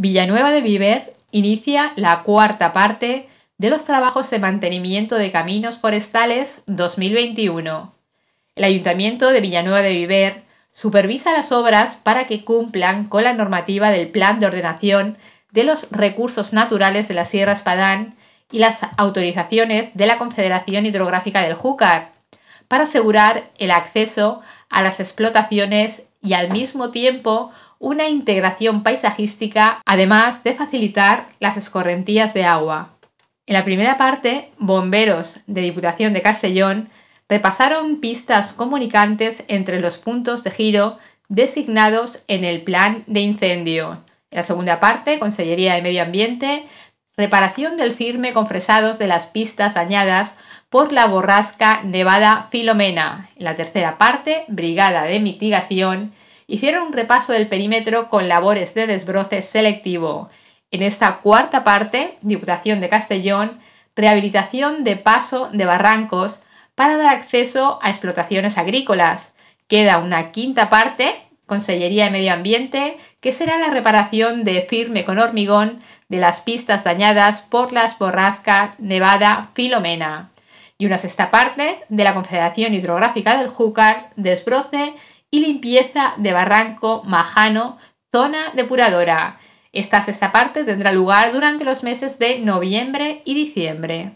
Villanueva de Viver inicia la cuarta parte de los trabajos de mantenimiento de caminos forestales 2021. El Ayuntamiento de Villanueva de Viver supervisa las obras para que cumplan con la normativa del Plan de Ordenación de los Recursos Naturales de la Sierra Espadán y las autorizaciones de la Confederación Hidrográfica del Júcar, para asegurar el acceso a las explotaciones y al mismo tiempo una integración paisajística, además de facilitar las escorrentías de agua. En la primera parte, bomberos de Diputación de Castellón repasaron pistas comunicantes entre los puntos de giro designados en el plan de incendio. En la segunda parte, Consellería de Medio Ambiente, reparación del firme con fresados de las pistas dañadas por la borrasca nevada Filomena. En la tercera parte, Brigada de Mitigación, hicieron un repaso del perímetro con labores de desbroce selectivo. En esta cuarta parte, Diputación de Castellón, rehabilitación de paso de barrancos para dar acceso a explotaciones agrícolas. Queda una quinta parte, Consellería de Medio Ambiente, que será la reparación de firme con hormigón de las pistas dañadas por las borrascas Nevada Filomena. Y una sexta parte de la Confederación Hidrográfica del Júcar, desbroce y limpieza de Barranco Majano, zona depuradora. Esta sexta parte tendrá lugar durante los meses de noviembre y diciembre.